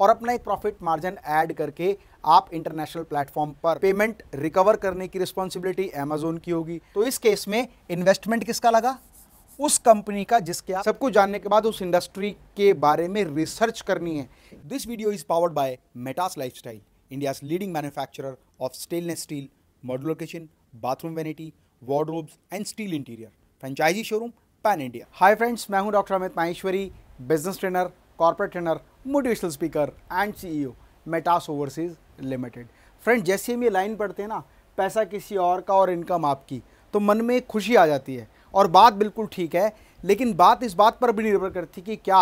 और अपना एक प्रॉफिट मार्जिन ऐड करके आप इंटरनेशनल प्लेटफॉर्म पर पेमेंट रिकवर करने की रिस्पॉन्सिबिलिटी अमेजोन की होगी तो इस केस में इन्वेस्टमेंट किसका लगा उस कंपनी का जिसके आप सब कुछ जानने के बाद उस इंडस्ट्री के बारे में रिसर्च करनी है this video is powered by Metas style India leading manufacturer of stainless steel modular kitchen bathroom vanity wardrobes and steel interior franchisee showroom pan India hi friends मैं हूं doctor Amit Maheshwari business trainer corporate trainer motivational speaker and CEO Metas overseas limited friend जैसे हम ये line पढ़ते हैं ना पैसा किसी और का और इनकम आपकी तो मन में खुशी आ जाती है और बात बिल्कुल ठीक है लेकिन बात इस बात पर भी निर्भर करती कि क्या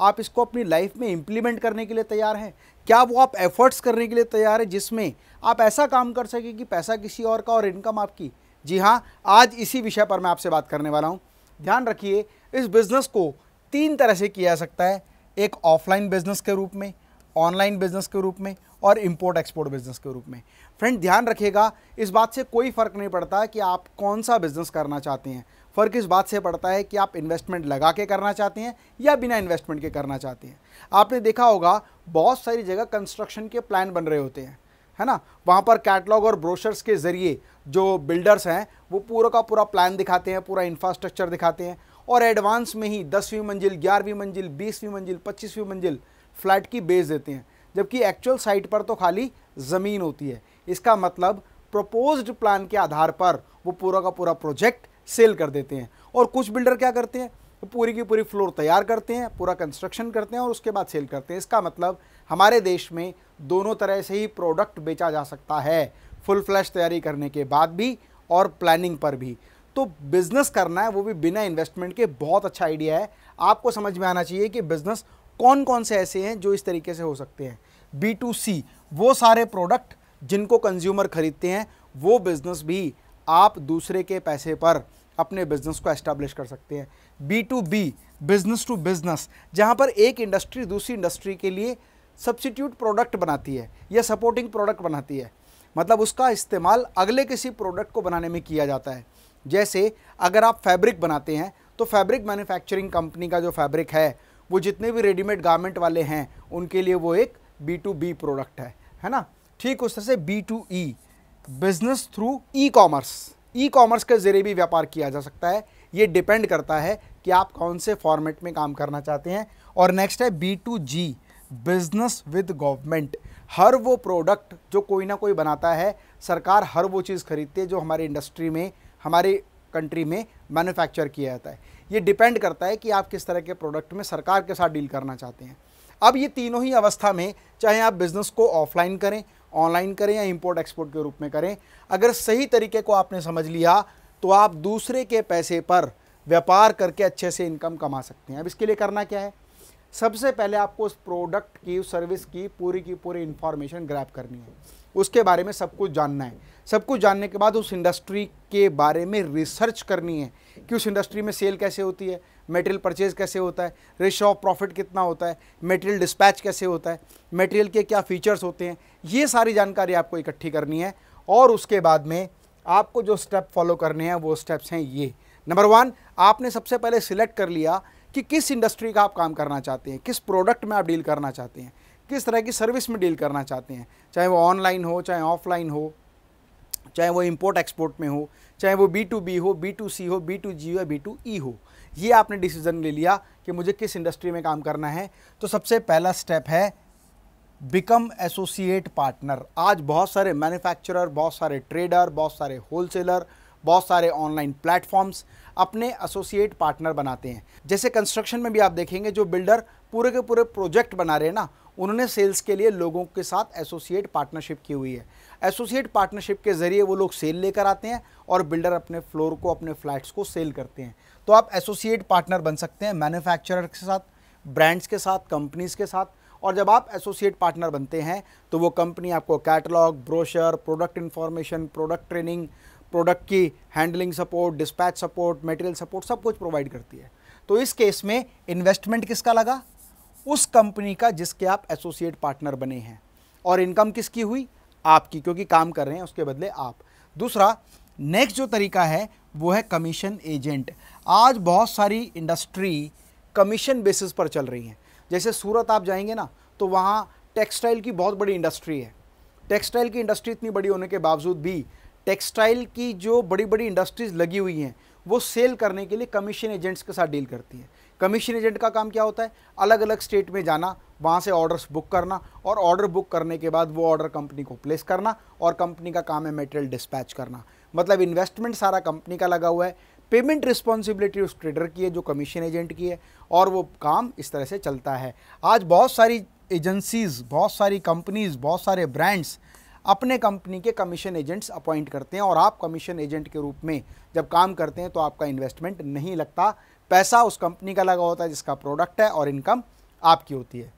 आप इसको अपनी लाइफ में इम्प्लीमेंट करने के लिए तैयार हैं क्या वो आप एफर्ट्स करने के लिए तैयार है जिसमें आप ऐसा काम कर सकें कि पैसा किसी और का और इनकम आपकी जी हाँ आज इसी विषय पर मैं आपसे बात करने वाला हूँ ध्यान रखिए इस बिज़नेस को तीन तरह से किया जा सकता है एक ऑफलाइन बिजनेस के रूप में ऑनलाइन बिजनेस के रूप में और इंपोर्ट एक्सपोर्ट बिजनेस के रूप में फ्रेंड ध्यान रखिएगा इस बात से कोई फ़र्क नहीं पड़ता कि आप कौन सा बिजनेस करना चाहते हैं फ़र्क इस बात से पड़ता है कि आप इन्वेस्टमेंट लगा के करना चाहते हैं या बिना इन्वेस्टमेंट के करना चाहते हैं आपने देखा होगा बहुत सारी जगह कंस्ट्रक्शन के प्लान बन रहे होते हैं है ना वहाँ पर कैटलॉग और ब्रोशर्स के ज़रिए जो बिल्डर्स हैं वो पूरा का पूरा प्लान दिखाते हैं पूरा इंफ्रास्ट्रक्चर दिखाते हैं और एडवांस में ही दसवीं मंजिल ग्यारहवीं मंजिल बीसवीं मंजिल पच्चीसवीं मंजिल फ्लैट की बेस देते हैं जबकि एक्चुअल साइट पर तो खाली ज़मीन होती है इसका मतलब प्रपोज्ड प्लान के आधार पर वो पूरा का पूरा प्रोजेक्ट सेल कर देते हैं और कुछ बिल्डर क्या करते हैं तो पूरी की पूरी फ्लोर तैयार करते हैं पूरा कंस्ट्रक्शन करते हैं और उसके बाद सेल करते हैं इसका मतलब हमारे देश में दोनों तरह से ही प्रोडक्ट बेचा जा सकता है फुल फ्लैश तैयारी करने के बाद भी और प्लानिंग पर भी तो बिज़नेस करना है वो भी बिना इन्वेस्टमेंट के बहुत अच्छा आइडिया है आपको समझ में आना चाहिए कि बिज़नेस कौन कौन से ऐसे हैं जो इस तरीके से हो सकते हैं बी टू सी वो सारे प्रोडक्ट जिनको कंज्यूमर खरीदते हैं वो बिज़नेस भी आप दूसरे के पैसे पर अपने बिज़नेस को एस्टैब्लिश कर सकते हैं B to B business to business जहाँ पर एक इंडस्ट्री दूसरी इंडस्ट्री के लिए सब्सिट्यूट प्रोडक्ट बनाती है या सपोर्टिंग प्रोडक्ट बनाती है मतलब उसका इस्तेमाल अगले किसी प्रोडक्ट को बनाने में किया जाता है जैसे अगर आप फैब्रिक बनाते हैं तो फैब्रिक मैन्युफैक्चरिंग कंपनी का जो फैब्रिक है वो जितने भी रेडीमेड गारमेंट वाले हैं उनके लिए वो एक बी टू बी प्रोडक्ट है है ना ठीक उस तरह से B to E business through e commerce e commerce के ज़रिए भी व्यापार किया जा सकता है ये डिपेंड करता है कि आप कौन से फॉर्मेट में काम करना चाहते हैं और नेक्स्ट है B to G business with government हर वो प्रोडक्ट जो कोई ना कोई बनाता है सरकार हर वो चीज़ खरीदती है जो हमारी इंडस्ट्री में हमारी कंट्री में मैन्युफैक्चर किया जाता है ये डिपेंड करता है कि आप किस तरह के प्रोडक्ट में सरकार के साथ डील करना चाहते हैं अब ये तीनों ही अवस्था में चाहे आप बिज़नेस को ऑफलाइन करें ऑनलाइन करें या इंपोर्ट एक्सपोर्ट के रूप में करें अगर सही तरीके को आपने समझ लिया तो आप दूसरे के पैसे पर व्यापार करके अच्छे से इनकम कमा सकते हैं अब इसके लिए करना क्या है सबसे पहले आपको उस प्रोडक्ट की उस सर्विस की पूरी की पूरी इन्फॉर्मेशन ग्रैप करनी है उसके बारे में सब कुछ जानना है सब कुछ जानने के बाद उस इंडस्ट्री के बारे में रिसर्च करनी है कि उस इंडस्ट्री में सेल कैसे होती है मटेरियल परचेज कैसे होता है रेशो ऑफ प्रॉफिट कितना होता है मटेरियल डिस्पैच कैसे होता है मटेरियल के क्या फीचर्स होते हैं ये सारी जानकारी आपको इकट्ठी करनी है और उसके बाद में आपको जो स्टेप फॉलो करने हैं वो स्टेप्स हैं ये नंबर वन आपने सबसे पहले सिलेक्ट कर लिया कि किस इंडस्ट्री का आप काम करना चाहते हैं किस प्रोडक्ट में आप डील करना चाहते हैं किस तरह की सर्विस में डील करना चाहते हैं चाहे वो ऑनलाइन हो चाहे ऑफलाइन हो चाहे वो इम्पोर्ट एक्सपोर्ट में हो चाहे वो बी टू बी हो बी टू सी हो बी टू जी हो या बी टू ई हो ये आपने डिसीजन ले लिया कि मुझे किस इंडस्ट्री में काम करना है तो सबसे पहला स्टेप है बिकम एसोसिएट पार्टनर आज बहुत सारे मैन्युफैक्चरर बहुत सारे ट्रेडर बहुत सारे होलसेलर बहुत सारे ऑनलाइन प्लेटफॉर्म्स अपने एसोसिएट पार्टनर बनाते हैं जैसे कंस्ट्रक्शन में भी आप देखेंगे जो बिल्डर पूरे के पूरे प्रोजेक्ट बना रहे हैं ना उन्होंने सेल्स के लिए लोगों के साथ एसोसिएट पार्टनरशिप की हुई है एसोसिएट पार्टनरशिप के ज़रिए वो लोग सेल लेकर आते हैं और बिल्डर अपने फ्लोर को अपने फ्लैट्स को सेल करते हैं तो आप एसोसिएट पार्टनर बन सकते हैं मैन्युफैक्चरर के साथ ब्रांड्स के साथ कंपनीज़ के साथ और जब आप एसोसिएट पार्टनर बनते हैं तो वो कंपनी आपको catalogue brochure product information product training product की handling support dispatch support material support सब कुछ प्रोवाइड करती है तो इस केस में इन्वेस्टमेंट किसका लगा उस कंपनी का जिसके आप एसोसिएट पार्टनर बने हैं और इनकम किसकी हुई आपकी क्योंकि काम कर रहे हैं उसके बदले आप दूसरा नेक्स्ट जो तरीका है वो है कमीशन एजेंट आज बहुत सारी इंडस्ट्री कमीशन बेसिस पर चल रही हैं जैसे सूरत आप जाएंगे ना तो वहाँ टेक्सटाइल की बहुत बड़ी इंडस्ट्री है टेक्सटाइल की इंडस्ट्री इतनी बड़ी होने के बावजूद भी टेक्सटाइल की जो बड़ी बड़ी इंडस्ट्रीज़ लगी हुई हैं वो सेल करने के लिए कमीशन एजेंट्स के साथ डील करती है कमीशन एजेंट का काम क्या होता है अलग अलग स्टेट में जाना वहाँ से ऑर्डर्स बुक करना और ऑर्डर बुक करने के बाद वो ऑर्डर कंपनी को प्लेस करना और कंपनी का काम है मेटेरियल डिस्पैच करना मतलब इन्वेस्टमेंट सारा कंपनी का लगा हुआ है पेमेंट रिस्पॉन्सिबिलिटी उस ट्रेडर की है जो कमीशन एजेंट की है और वो काम इस तरह से चलता है आज बहुत सारी एजेंसीज़ बहुत सारी कंपनीज़ बहुत सारे ब्रांड्स अपने कंपनी के कमीशन एजेंट्स अपॉइंट करते हैं और आप कमीशन एजेंट के रूप में जब काम करते हैं तो आपका इन्वेस्टमेंट नहीं लगता पैसा उस कंपनी का लगा होता है जिसका प्रोडक्ट है और इनकम आपकी होती है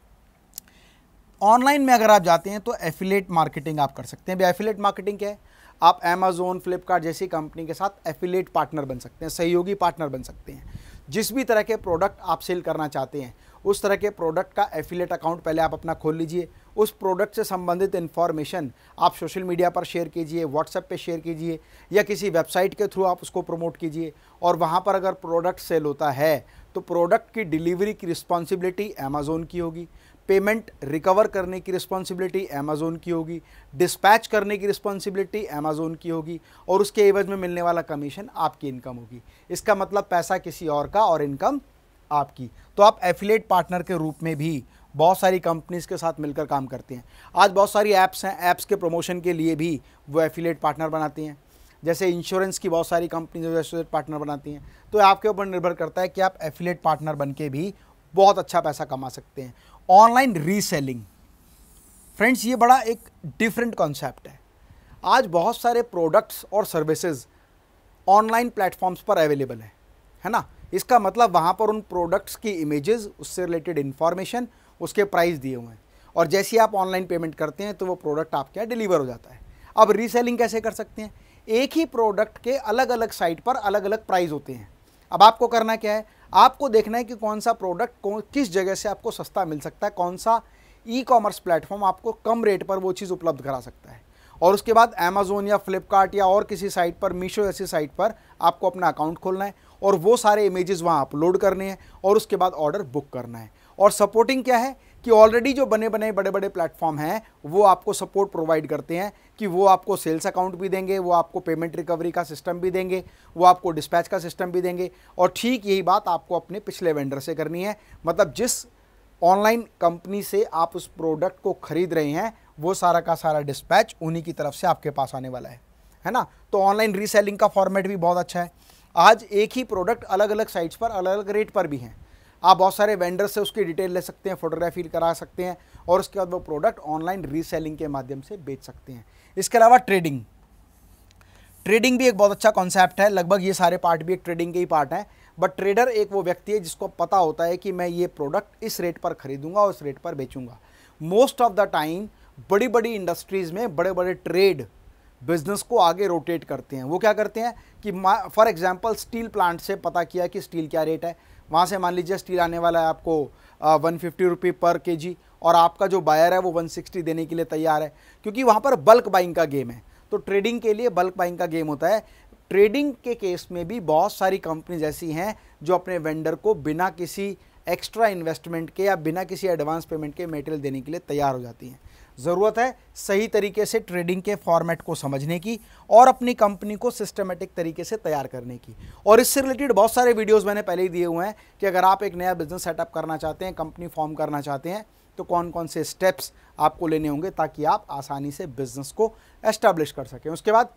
ऑनलाइन में अगर आप जाते हैं तो एफिलेट मार्केटिंग आप कर सकते हैं भाई एफिलेट मार्केटिंग क्या है आप अमेजोन फ्लिपकार्ट जैसी कंपनी के साथ एफिलेट पार्टनर बन सकते हैं सहयोगी पार्टनर बन सकते हैं जिस भी तरह के प्रोडक्ट आप सेल करना चाहते हैं उस तरह के प्रोडक्ट का एफिलेट अकाउंट पहले आप अपना खोल लीजिए उस प्रोडक्ट से संबंधित इन्फॉर्मेशन आप सोशल मीडिया पर शेयर कीजिए व्हाट्सएप पे शेयर कीजिए या किसी वेबसाइट के थ्रू आप उसको प्रमोट कीजिए और वहाँ पर अगर प्रोडक्ट सेल होता है तो प्रोडक्ट की डिलीवरी की रिस्पॉन्सिबिलिटी अमेज़ोन की होगी पेमेंट रिकवर करने की रिस्पॉन्सिबिलिटी अमेज़ोन की होगी डिस्पैच करने की रिस्पॉन्सिबिलिटी अमेज़ोन की होगी और उसके एवज में मिलने वाला कमीशन आपकी इनकम होगी इसका मतलब पैसा किसी और का और इनकम आपकी तो आप एफिलेट पार्टनर के रूप में भी बहुत सारी कंपनीज़ के साथ मिलकर काम करते हैं आज बहुत सारी ऐप्स हैं ऐप्स के प्रमोशन के लिए भी वो एफिलेट पार्टनर बनाती हैं जैसे इंश्योरेंस की बहुत सारी कंपनीज एफिलेट पार्टनर बनाती हैं तो आपके ऊपर निर्भर करता है कि आप एफिलेट पार्टनर बन के भी बहुत अच्छा पैसा कमा सकते हैं ऑनलाइन रीसेलिंग फ्रेंड्स ये बड़ा एक डिफरेंट कॉन्सेप्ट है आज बहुत सारे प्रोडक्ट्स और सर्विसेज ऑनलाइन प्लेटफॉर्म्स पर अवेलेबल है है ना इसका मतलब वहाँ पर उन प्रोडक्ट्स की इमेजेस उससे रिलेटेड इन्फॉर्मेशन उसके प्राइस दिए हुए हैं और जैसे आप ऑनलाइन पेमेंट करते हैं तो वो प्रोडक्ट आपके यहाँ डिलीवर हो जाता है अब रीसेलिंग कैसे कर सकते हैं एक ही प्रोडक्ट के अलग अलग साइट पर अलग अलग प्राइस होते हैं अब आपको करना क्या है आपको देखना है कि कौन सा प्रोडक्ट किस जगह से आपको सस्ता मिल सकता है कौन सा ई कॉमर्स प्लेटफॉर्म आपको कम रेट पर वो चीज़ उपलब्ध करा सकता है और उसके बाद अमेजोन या फ्लिपकार्ट या और किसी साइट पर मीशो जैसी साइट पर आपको अपना अकाउंट खोलना है और वो सारे इमेजेस वहाँ अपलोड करने हैं और उसके बाद ऑर्डर बुक करना है और सपोर्टिंग क्या है कि ऑलरेडी जो बने बने बड़े बड़े प्लेटफॉर्म हैं वो आपको सपोर्ट प्रोवाइड करते हैं कि वो आपको सेल्स अकाउंट भी देंगे वो आपको पेमेंट रिकवरी का सिस्टम भी देंगे वो आपको डिस्पैच का सिस्टम भी देंगे और ठीक यही बात आपको अपने पिछले वेंडर से करनी है मतलब जिस ऑनलाइन कंपनी से आप उस प्रोडक्ट को खरीद रहे हैं वो सारा का सारा डिस्पैच उन्हीं की तरफ से आपके पास आने वाला है है ना तो ऑनलाइन रीसेलिंग का फॉर्मेट भी बहुत अच्छा है आज एक ही प्रोडक्ट अलग अलग साइट्स पर अलग अलग रेट पर भी हैं आप बहुत सारे वेंडर से उसकी डिटेल ले सकते हैं फोटोग्राफी करा सकते हैं और उसके बाद वो प्रोडक्ट ऑनलाइन रीसेलिंग के माध्यम से बेच सकते हैं इसके अलावा ट्रेडिंग ट्रेडिंग भी एक बहुत अच्छा कॉन्सेप्ट है लगभग ये सारे पार्ट भी एक ट्रेडिंग के ही पार्ट हैं बट ट्रेडर एक वो व्यक्ति है जिसको पता होता है कि मैं ये प्रोडक्ट इस रेट पर खरीदूंगा और इस रेट पर बेचूंगा मोस्ट ऑफ द टाइम बड़ी बड़ी इंडस्ट्रीज़ में बड़े बड़े ट्रेड बिजनेस को आगे रोटेट करते हैं वो क्या करते हैं कि फॉर एग्जांपल स्टील प्लांट से पता किया कि स्टील क्या रेट है वहाँ से मान लीजिए स्टील आने वाला है आपको वन फिफ्टी पर के जी और आपका जो बायर है वो वन देने के लिए तैयार है क्योंकि वहाँ पर बल्क बाइंग का गेम है तो ट्रेडिंग के लिए बल्क बाइंग का गेम होता है ट्रेडिंग के केस में भी बहुत सारी कंपनीज ऐसी हैं जो अपने वेंडर को बिना किसी एक्स्ट्रा इन्वेस्टमेंट के या बिना किसी एडवांस पेमेंट के मेटेरियल देने के लिए तैयार हो जाती हैं ज़रूरत है सही तरीके से ट्रेडिंग के फॉर्मेट को समझने की और अपनी कंपनी को सिस्टमेटिक तरीके से तैयार करने की और इससे रिलेटेड बहुत सारे वीडियोस मैंने पहले ही दिए हुए हैं कि अगर आप एक नया बिजनेस सेटअप करना चाहते हैं कंपनी फॉर्म करना चाहते हैं तो कौन कौन से स्टेप्स आपको लेने होंगे ताकि आप आसानी से बिजनेस को एस्टैब्लिश कर सकें उसके बाद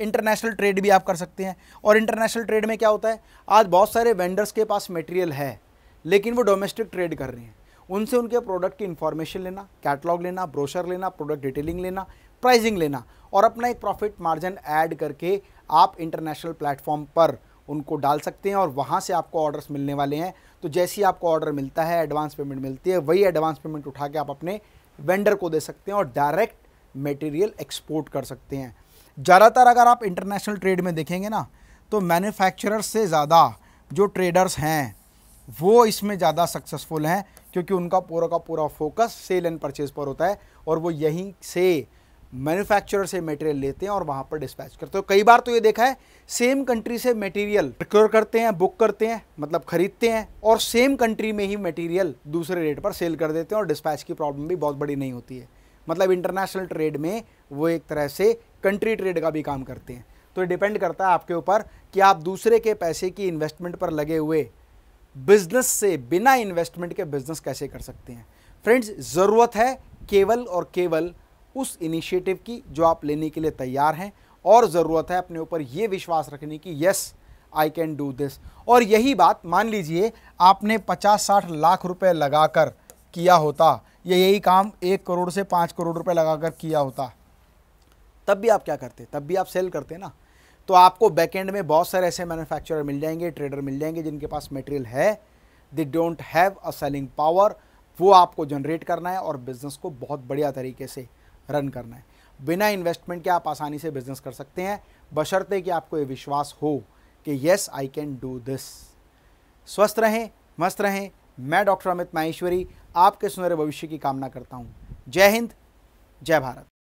इंटरनेशनल ट्रेड भी आप कर सकते हैं और इंटरनेशनल ट्रेड में क्या होता है आज बहुत सारे वेंडर्स के पास मटेरियल है लेकिन वो डोमेस्टिक ट्रेड कर रहे हैं उनसे उनके प्रोडक्ट की इन्फॉर्मेशन लेना कैटलॉग लेना ब्रोशर लेना प्रोडक्ट डिटेलिंग लेना प्राइजिंग लेना और अपना एक प्रॉफिट मार्जिन ऐड करके आप इंटरनेशनल प्लेटफॉर्म पर उनको डाल सकते हैं और वहाँ से आपको ऑर्डर्स मिलने वाले हैं तो जैसे ही आपको ऑर्डर मिलता है एडवांस पेमेंट मिलती है वही एडवांस पेमेंट उठा के आप अपने वेंडर को दे सकते हैं और डायरेक्ट मटेरियल एक्सपोर्ट कर सकते हैं ज़्यादातर अगर आप इंटरनेशनल ट्रेड में देखेंगे ना तो मैन्युफैक्चरर्स से ज़्यादा जो ट्रेडर्स हैं वो इसमें ज़्यादा सक्सेसफुल हैं क्योंकि उनका पूरा का पूरा फोकस सेल एंड परचेज पर होता है और वो यहीं से मैन्युफैक्चरर से मटेरियल लेते हैं और वहाँ पर डिस्पैच करते हैं तो कई बार तो ये देखा है सेम कंट्री से मटेरियल प्रिक्योर करते हैं बुक करते हैं मतलब खरीदते हैं और सेम कंट्री में ही मटेरियल दूसरे रेट पर सेल कर देते हैं और डिस्पैच की प्रॉब्लम भी बहुत बड़ी नहीं होती है मतलब इंटरनेशनल ट्रेड में वो एक तरह से कंट्री ट्रेड का भी काम करते हैं तो डिपेंड करता है आपके ऊपर कि आप दूसरे के पैसे की इन्वेस्टमेंट पर लगे हुए बिजनेस से बिना इन्वेस्टमेंट के बिजनेस कैसे कर सकते हैं फ्रेंड्स ज़रूरत है केवल और केवल उस इनिशिएटिव की जो आप लेने के लिए तैयार हैं और ज़रूरत है अपने ऊपर ये विश्वास रखने की yes I can do this और यही बात मान लीजिए आपने 50-60 लाख रुपए लगाकर किया होता या यही काम एक करोड़ से पाँच करोड़ रुपए लगाकर किया होता तब भी आप क्या करते तब भी आप सेल करते ना तो आपको बैकेंड में बहुत सारे ऐसे मैन्युफैक्चरर मिल जाएंगे ट्रेडर मिल जाएंगे जिनके पास मटेरियल है they don't have a selling power वो आपको जनरेट करना है और बिज़नेस को बहुत बढ़िया तरीके से रन करना है बिना इन्वेस्टमेंट के आप आसानी से बिज़नेस कर सकते हैं बशर्ते कि आपको ये विश्वास हो कि yes I can do this स्वस्थ रहें मस्त रहें मैं डॉक्टर अमित माहेश्वरी आपके सुनहरे भविष्य की कामना करता हूँ जय हिंद जय भारत